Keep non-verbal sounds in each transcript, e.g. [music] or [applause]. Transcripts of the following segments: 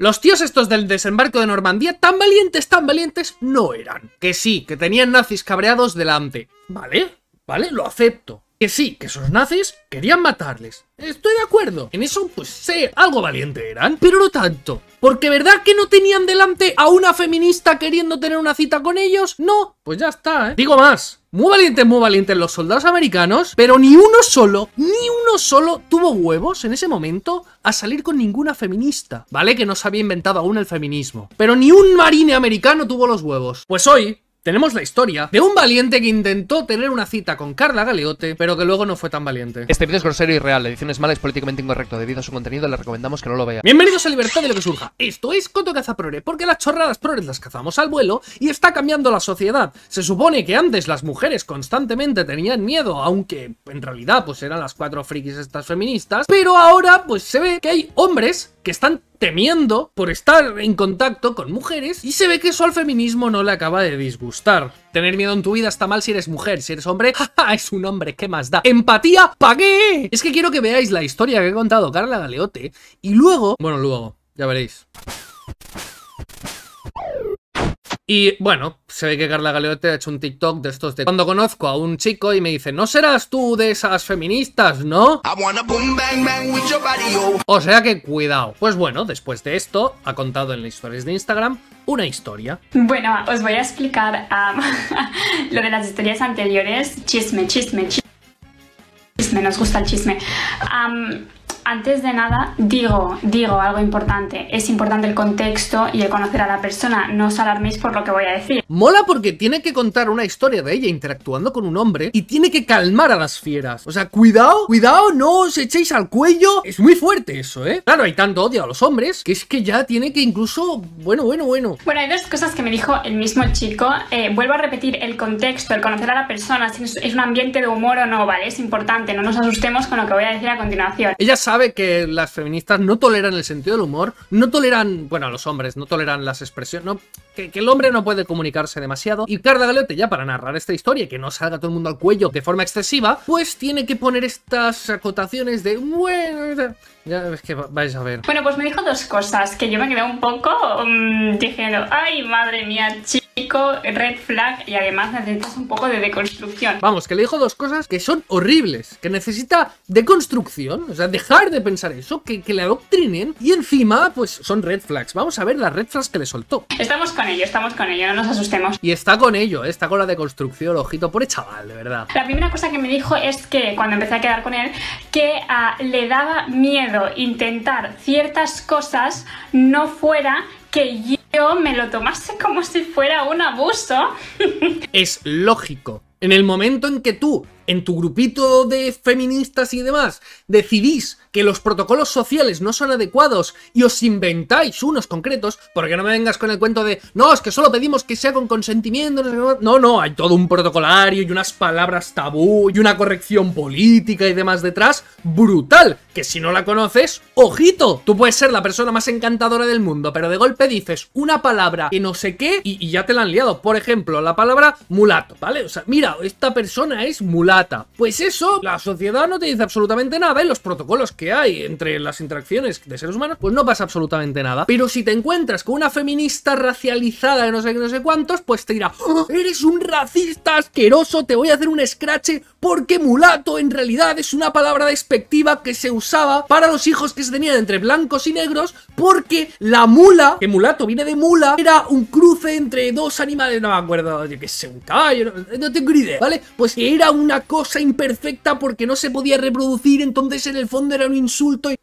Los tíos estos del desembarco de Normandía, tan valientes, tan valientes, no eran. Que sí, que tenían nazis cabreados delante. Vale, vale, lo acepto. Que sí, que esos nazis querían matarles. Estoy de acuerdo. En eso, pues sé, algo valiente eran, pero no tanto. Porque ¿verdad que no tenían delante a una feminista queriendo tener una cita con ellos? No, pues ya está, ¿eh? Digo más. Muy valientes, muy valientes los soldados americanos, pero ni uno solo, ni uno solo tuvo huevos en ese momento a salir con ninguna feminista. Vale que no se había inventado aún el feminismo, pero ni un marine americano tuvo los huevos. Pues hoy, tenemos la historia de un valiente que intentó tener una cita con Carla Galeote, pero que luego no fue tan valiente. Este vídeo es grosero y real, la edición es mala, es políticamente incorrecto. Debido a su contenido, le recomendamos que no lo vea. Bienvenidos a Libertad de lo que surja. Esto es Coto Cazaprore, porque las chorradas prores las cazamos al vuelo y está cambiando la sociedad. Se supone que antes las mujeres constantemente tenían miedo, aunque en realidad pues eran las cuatro frikis estas feministas, pero ahora pues se ve que hay hombres que están temiendo por estar en contacto con mujeres y se ve que eso al feminismo no le acaba de disgustar. Tener miedo en tu vida está mal si eres mujer, si eres hombre, [laughs] jaja, es un hombre, ¿qué más da? ¡Empatía, pagué! Es que quiero que veáis la historia que he contado Carla Galeote y luego... Bueno, luego, ya veréis. Y bueno, se ve que Carla Galeote ha hecho un TikTok de estos de cuando conozco a un chico y me dice, no serás tú de esas feministas, ¿no? Oh. O sea que cuidado. Pues bueno, después de esto, ha contado en las historias de Instagram una historia. Bueno, os voy a explicar [laughs] lo de las historias anteriores. Chisme, chisme, chisme. Chisme, nos gusta el chisme. Antes de nada, digo, digo algo importante. Es importante el contexto y el conocer a la persona. No os alarméis por lo que voy a decir. Mola porque tiene que contar una historia de ella interactuando con un hombre y tiene que calmar a las fieras. O sea, cuidado, cuidado, no os echéis al cuello. Es muy fuerte eso, ¿eh? Claro, hay tanto odio a los hombres que es que ya tiene que incluso... Bueno, bueno, bueno. Bueno, hay dos cosas que me dijo el mismo chico. Eh, vuelvo a repetir el contexto, el conocer a la persona, si es un ambiente de humor o no, ¿vale? Es importante, no nos asustemos con lo que voy a decir a continuación. Ella sabe que las feministas no toleran el sentido del humor, no toleran, bueno, a los hombres, no toleran las expresiones, no, que, el hombre no puede comunicarse demasiado. Y Carla Galote, ya para narrar esta historia y que no salga todo el mundo al cuello de forma excesiva, pues tiene que poner estas acotaciones de, bueno, ya es que vais a ver. Bueno, pues me dijo dos cosas que yo me quedé un poco mmm, ay, madre mía, chico, red flag y además necesitas un poco de deconstrucción. Vamos, que le dijo dos cosas que son horribles, que necesita deconstrucción, o sea, dejar de pensar eso, que, que le adoctrinen y encima, pues son red flags. Vamos a ver las red flags que le soltó. Estamos con ello, estamos con ello, no nos asustemos. Y está con ello, eh, está con la deconstrucción, ojito, por el chaval, de verdad. La primera cosa que me dijo es que cuando empecé a quedar con él, que ah, le daba miedo intentar ciertas cosas no fuera que yo me lo tomase como si fuera un abuso. [laughs] es lógico. En el momento en que tú en tu grupito de feministas y demás, decidís que los protocolos sociales no son adecuados y os inventáis unos concretos, porque no me vengas con el cuento de, no, es que solo pedimos que sea con consentimiento, no, no, hay todo un protocolario y unas palabras tabú y una corrección política y demás detrás, brutal, que si no la conoces, ojito, tú puedes ser la persona más encantadora del mundo, pero de golpe dices una palabra que no sé qué y, y ya te la han liado, por ejemplo, la palabra mulato, ¿vale? O sea, mira, esta persona es mulato pues eso, la sociedad no te dice absolutamente nada en ¿eh? los protocolos que hay entre las interacciones de seres humanos, pues no pasa absolutamente nada. Pero si te encuentras con una feminista racializada de no sé qué, no sé cuántos, pues te dirá, ¡Ah! eres un racista asqueroso, te voy a hacer un scratch porque mulato en realidad es una palabra despectiva que se usaba para los hijos que se tenían entre blancos y negros porque la mula, que mulato viene de mula, era un cruce entre dos animales, no me acuerdo, yo qué sé, un caballo, no, no tengo ni idea, ¿vale? Pues era una cosa imperfecta porque no se podía reproducir, entonces en el fondo era un insulto. y...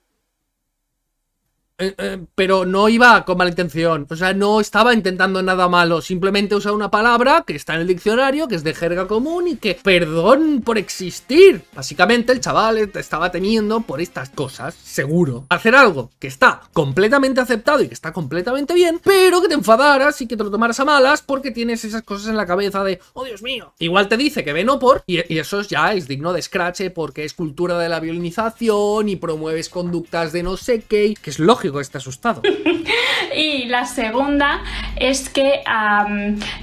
Eh, eh, pero no iba con mala intención. O sea, no estaba intentando nada malo. Simplemente usaba una palabra que está en el diccionario, que es de jerga común y que perdón por existir. Básicamente, el chaval estaba teniendo por estas cosas, seguro. Hacer algo que está completamente aceptado y que está completamente bien, pero que te enfadaras y que te lo tomaras a malas porque tienes esas cosas en la cabeza de, oh Dios mío. Igual te dice que ve no por, y, eso ya es digno de scratch porque es cultura de la violinización y promueves conductas de no sé qué, que es lógico está asustado. [laughs] y la segunda es que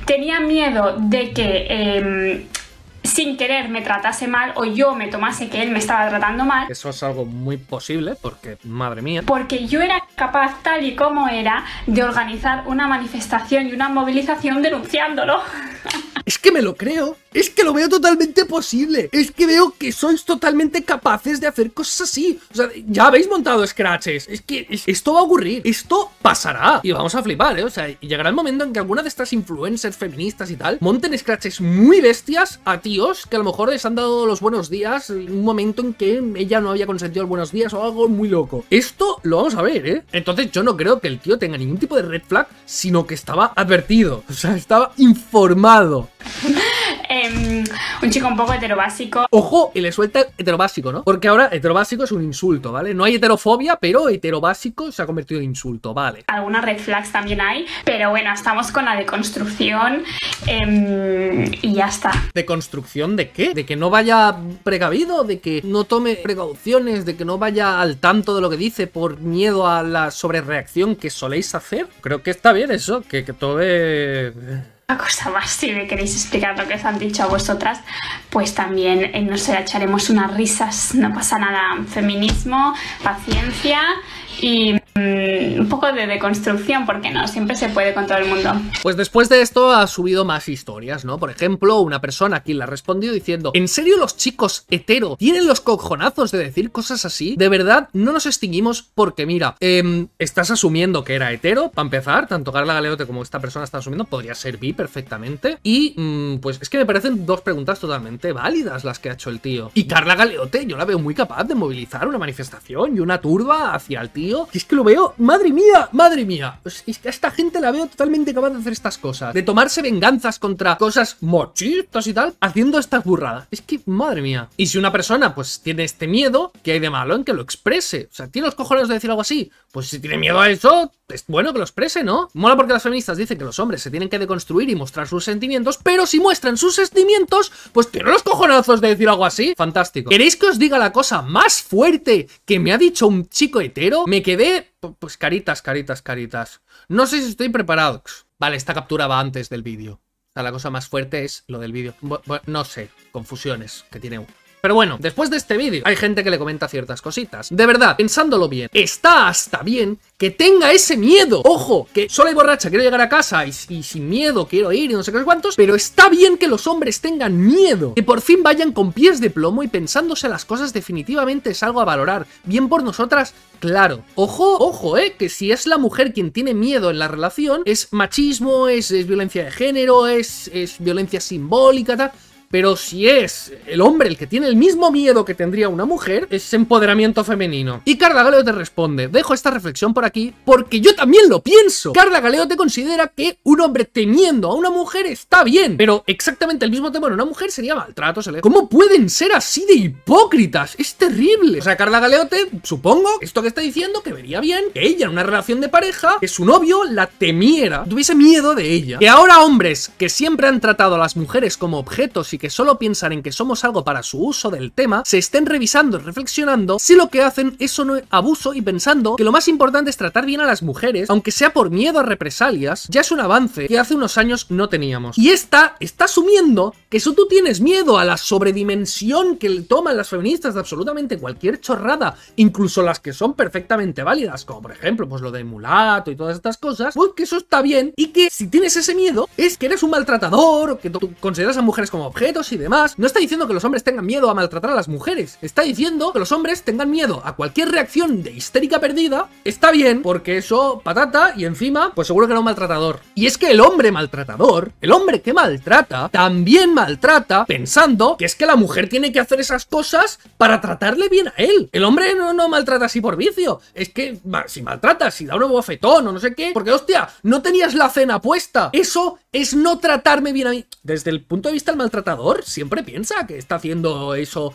tenía miedo de que... Em, sin querer me tratase mal o yo me tomase que él me estaba tratando mal. Eso es algo muy posible porque, madre mía. Porque yo era capaz, tal y como era, de organizar una manifestación y una movilización denunciándolo. [laughs] Es que me lo creo. Es que lo veo totalmente posible. Es que veo que sois totalmente capaces de hacer cosas así. O sea, ya habéis montado scratches. Es que esto va a ocurrir. Esto pasará. Y vamos a flipar, ¿eh? O sea, llegará el momento en que alguna de estas influencers feministas y tal monten scratches muy bestias a tíos que a lo mejor les han dado los buenos días en un momento en que ella no había consentido los buenos días o algo muy loco. Esto lo vamos a ver, ¿eh? Entonces yo no creo que el tío tenga ningún tipo de red flag, sino que estaba advertido. O sea, estaba informado. [laughs] un chico un poco heterobásico. Ojo, y le suelta heterobásico, ¿no? Porque ahora heterobásico es un insulto, ¿vale? No hay heterofobia, pero heterobásico se ha convertido en insulto, ¿vale? Algunas red flags también hay, pero bueno, estamos con la deconstrucción em, y ya está. ¿Deconstrucción de qué? ¿De que no vaya precavido? ¿De que no tome precauciones? ¿De que no vaya al tanto de lo que dice por miedo a la sobrereacción que soléis hacer? Creo que está bien eso, que, que todo es... Una cosa más, si me queréis explicar lo que os han dicho a vosotras, pues también eh, no nos echaremos unas risas, no pasa nada, feminismo, paciencia y mm, un poco de deconstrucción, porque no, siempre se puede con todo el mundo. Pues después de esto ha subido más historias, ¿no? Por ejemplo, una persona aquí ha respondido diciendo, ¿en serio los chicos hetero tienen los cojonazos de decir cosas así? De verdad, no nos extinguimos porque mira, em, estás asumiendo que era hetero, para empezar, tanto Carla Galeote como esta persona está asumiendo, podría ser bi perfectamente, y mm, pues es que me parecen dos preguntas totalmente válidas las que ha hecho el tío. Y Carla Galeote, yo la veo muy capaz de movilizar una manifestación y una turba hacia el tío es que lo veo, madre mía, madre mía. Es que a esta gente la veo totalmente capaz de hacer estas cosas. De tomarse venganzas contra cosas mochitos y tal, haciendo estas burradas. Es que, madre mía. Y si una persona, pues, tiene este miedo, ¿qué hay de malo en que lo exprese? O sea, ¿tiene los cojones de decir algo así? Pues si tiene miedo a eso, es bueno que lo exprese, ¿no? Mola porque las feministas dicen que los hombres se tienen que deconstruir y mostrar sus sentimientos, pero si muestran sus sentimientos, pues tiene los cojonazos de decir algo así. Fantástico. ¿Queréis que os diga la cosa más fuerte que me ha dicho un chico hetero? Me que ve, pues caritas, caritas, caritas. No sé si estoy preparado. Vale, esta captura va antes del vídeo. O sea, la cosa más fuerte es lo del vídeo. no sé, confusiones que tiene pero bueno, después de este vídeo, hay gente que le comenta ciertas cositas. De verdad, pensándolo bien, está hasta bien que tenga ese miedo. Ojo, que solo hay borracha quiero llegar a casa y, sin miedo quiero ir y no sé qué cuántos, pero está bien que los hombres tengan miedo, que por fin vayan con pies de plomo y pensándose las cosas definitivamente es algo a valorar. Bien por nosotras, claro. Ojo, ojo, eh, que si es la mujer quien tiene miedo en la relación, es machismo, es, violencia de género, es, es violencia simbólica, tal. Pero si es el hombre el que tiene el mismo miedo que tendría una mujer, es empoderamiento femenino. Y Carla Galeote te responde, dejo esta reflexión por aquí porque yo también lo pienso. Carla Galeote te considera que un hombre temiendo a una mujer está bien, pero exactamente el mismo temor a una mujer sería maltrato. Se ¿Cómo pueden ser así de hipócritas? Es terrible. O sea, Carla Galeote, supongo, esto que está diciendo, que vería bien que ella en una relación de pareja, que su novio la temiera, tuviese miedo de ella. Que ahora hombres que siempre han tratado a las mujeres como objetos y que solo piensan en que somos algo para su uso del tema, se estén revisando y reflexionando si lo que hacen es o no abuso y pensando que lo más importante es tratar bien a las mujeres, aunque sea por miedo a represalias, ya es un avance que hace unos años no teníamos. Y esta está asumiendo que si tú tienes miedo a la sobredimensión que le toman las feministas de absolutamente cualquier chorrada, incluso las que son perfectamente válidas, como por ejemplo, pues lo del mulato y todas estas cosas, pues que eso está bien y que si tienes ese miedo es que eres un maltratador o que tú consideras a mujeres como objetos y demás, no está diciendo que los hombres tengan miedo a maltratar a las mujeres. Está diciendo que los hombres tengan miedo a cualquier reacción de histérica perdida. Está bien, porque eso, patata, y encima, pues seguro que era un maltratador. Y es que el hombre maltratador, el hombre que maltrata, también maltrata pensando que es que la mujer tiene que hacer esas cosas para tratarle bien a él. El hombre no, no maltrata así por vicio. Es que si maltrata, si da un bofetón o no sé qué, porque hostia, no tenías la cena puesta. Eso es no tratarme bien a mí. Desde el punto de vista del maltratador, siempre piensa que está haciendo eso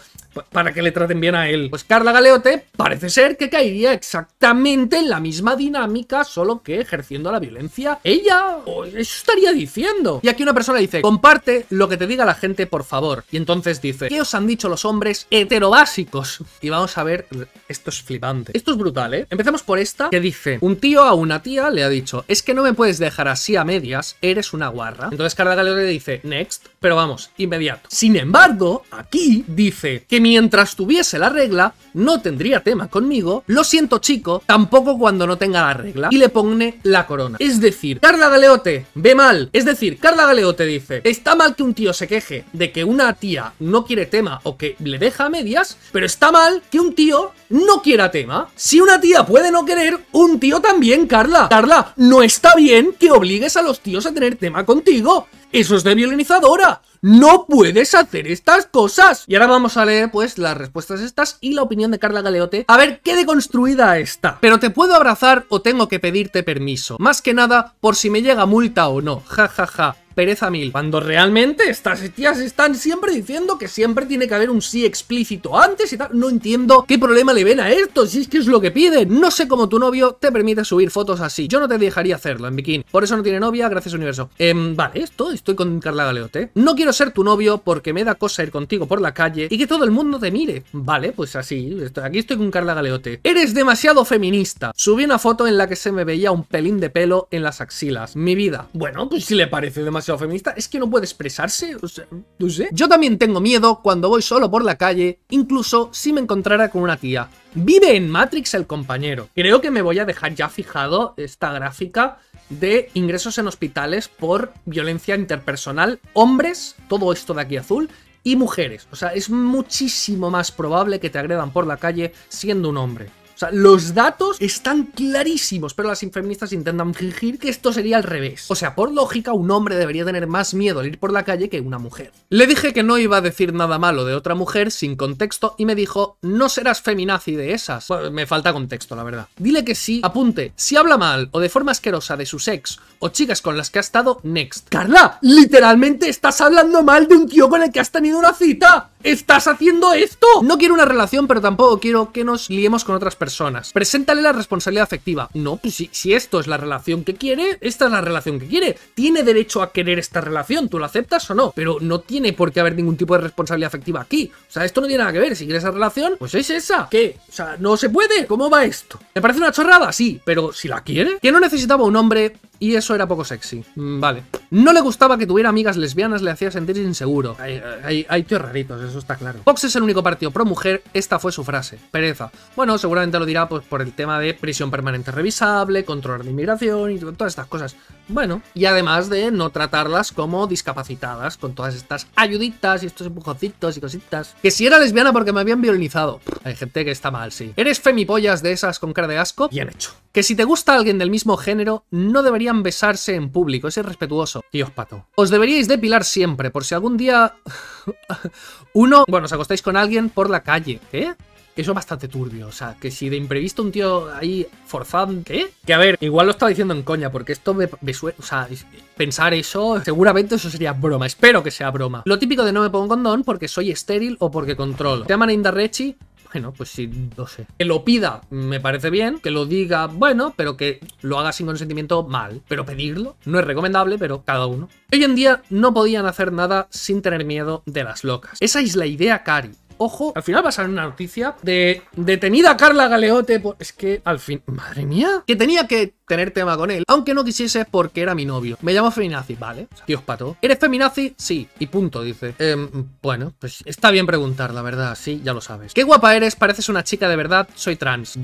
para que le traten bien a él. Pues Carla Galeote parece ser que caería exactamente en la misma dinámica, solo que ejerciendo la violencia. Ella, eso estaría diciendo. Y aquí una persona dice, comparte lo que te diga la gente, por favor. Y entonces dice, ¿qué os han dicho los hombres heterobásicos? Y vamos a ver, esto es flipante. Esto es brutal, ¿eh? Empecemos por esta, que dice, un tío a una tía le ha dicho, es que no me puedes dejar así a medias, eres una guarra. Entonces Carla Galeote dice, next, pero vamos, inmediato. Sin embargo, aquí dice que mi mientras tuviese la regla, no tendría tema conmigo, lo siento chico, tampoco cuando no tenga la regla, y le pone la corona. Es decir, Carla Galeote ve mal, es decir, Carla Galeote dice, está mal que un tío se queje de que una tía no quiere tema o que le deja a medias, pero está mal que un tío no quiera tema. Si una tía puede no querer, un tío también, Carla. Carla, no está bien que obligues a los tíos a tener tema contigo. Eso es de violinizadora. ¡No puedes hacer estas cosas! Y ahora vamos a leer, pues, las respuestas estas y la opinión de Carla Galeote. A ver qué deconstruida está. Pero te puedo abrazar o tengo que pedirte permiso. Más que nada, por si me llega multa o no. Ja, ja, ja pereza mil. Cuando realmente estas tías están siempre diciendo que siempre tiene que haber un sí explícito antes y tal. No entiendo qué problema le ven a esto, si es que es lo que pide? No sé cómo tu novio te permite subir fotos así. Yo no te dejaría hacerlo en bikini. Por eso no tiene novia, gracias universo. Eh, vale, esto, estoy con Carla Galeote. No quiero ser tu novio porque me da cosa ir contigo por la calle y que todo el mundo te mire. Vale, pues así, aquí estoy con Carla Galeote. Eres demasiado feminista. Subí una foto en la que se me veía un pelín de pelo en las axilas. Mi vida. Bueno, pues si le parece demasiado feminista, es que no puede expresarse, o sea, no sé. Yo también tengo miedo cuando voy solo por la calle, incluso si me encontrara con una tía. Vive en Matrix el compañero. Creo que me voy a dejar ya fijado esta gráfica de ingresos en hospitales por violencia interpersonal, hombres, todo esto de aquí azul, y mujeres. O sea, es muchísimo más probable que te agredan por la calle siendo un hombre. O sea, los datos están clarísimos, pero las infeministas intentan fingir que esto sería al revés. O sea, por lógica, un hombre debería tener más miedo al ir por la calle que una mujer. Le dije que no iba a decir nada malo de otra mujer sin contexto y me dijo, no serás feminazi de esas. me falta contexto, la verdad. Dile que sí, apunte, si habla mal o de forma asquerosa de su sex o chicas con las que ha estado, next. Carla, literalmente estás hablando mal de un tío con el que has tenido una cita. ¿Estás haciendo esto? No quiero una relación, pero tampoco quiero que nos liemos con otras personas. Preséntale la responsabilidad afectiva. No, pues si, esto es la relación que quiere, esta es la relación que quiere. Tiene derecho a querer esta relación, tú la aceptas o no, pero no tiene por qué haber ningún tipo de responsabilidad afectiva aquí. O sea, esto no tiene nada que ver. Si quiere esa relación, pues es esa. ¿Qué? O sea, no se puede. ¿Cómo va esto? ¿Me parece una chorrada? Sí, pero si la quiere. Que no necesitaba un hombre y eso era poco sexy. Mm, vale. No le gustaba que tuviera amigas lesbianas, le hacía sentir inseguro. Hay, hay, tíos raritos, eso está claro. Vox es el único partido pro mujer, esta fue su frase. Pereza. Bueno, seguramente lo dirá pues, por el tema de prisión permanente revisable, controlar de inmigración y todas estas cosas. Bueno, y además de no tratarlas como discapacitadas, con todas estas ayuditas y estos empujoncitos y cositas. Que si era lesbiana porque me habían violinizado. hay gente que está mal, sí. ¿Eres femipollas de esas con cara de asco? Bien hecho. Que si te gusta alguien del mismo género, no debería besarse en público, es irrespetuoso. os pato. Os deberíais depilar siempre, por si algún día... [laughs] Uno... Bueno, os acostáis con alguien por la calle. ¿Eh? Eso es bastante turbio. O sea, que si de imprevisto un tío ahí forzando. ¿Qué? Que a ver, igual lo estaba diciendo en coña, porque esto me, O sea, pensar eso, seguramente eso sería broma. Espero que sea broma. Lo típico de no me pongo condón porque soy estéril o porque controlo. Te aman Indarrechi bueno, pues sí, no sé. Que lo pida, me parece bien. Que lo diga, bueno, pero que lo haga sin consentimiento, mal. Pero pedirlo no es recomendable, pero cada uno. Hoy en día no podían hacer nada sin tener miedo de las locas. Esa es la idea, Cari ojo, al final va a salir una noticia de detenida Carla Galeote. Por... Es que al fin, madre mía, que tenía que tener tema con él, aunque no quisiese porque era mi novio. Me llamo feminazi, vale. Dios pato. ¿Eres feminazi? Sí. Y punto, dice. Em, bueno, pues está bien preguntar, la verdad, sí, ya lo sabes. Qué guapa eres, pareces una chica de verdad, soy trans.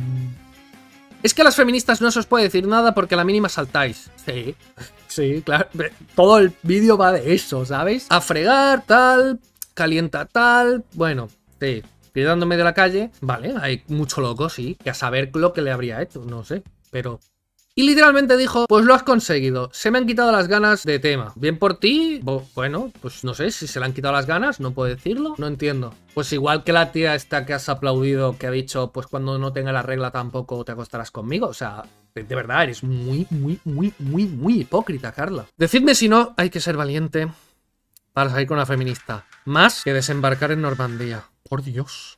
Es que a las feministas no se os puede decir nada porque a la mínima saltáis. Sí, [laughs] sí, claro. Todo el vídeo va de eso, ¿sabes? A fregar, tal, calienta tal. Bueno, Pidándome de la calle, vale, hay mucho loco, sí, que a saber lo que le habría hecho, no sé, pero... Y literalmente dijo, pues lo has conseguido, se me han quitado las ganas de tema. Bien por ti, bueno, pues no sé, si se le han quitado las ganas, no puedo decirlo, no entiendo. Pues igual que la tía esta que has aplaudido, que ha dicho, pues cuando no tenga la regla tampoco te acostarás conmigo, o sea, de verdad, eres muy, muy, muy, muy, muy hipócrita, Carla. Decidme si no, hay que ser valiente para salir con una feminista. Más que desembarcar en Normandía. Por Dios.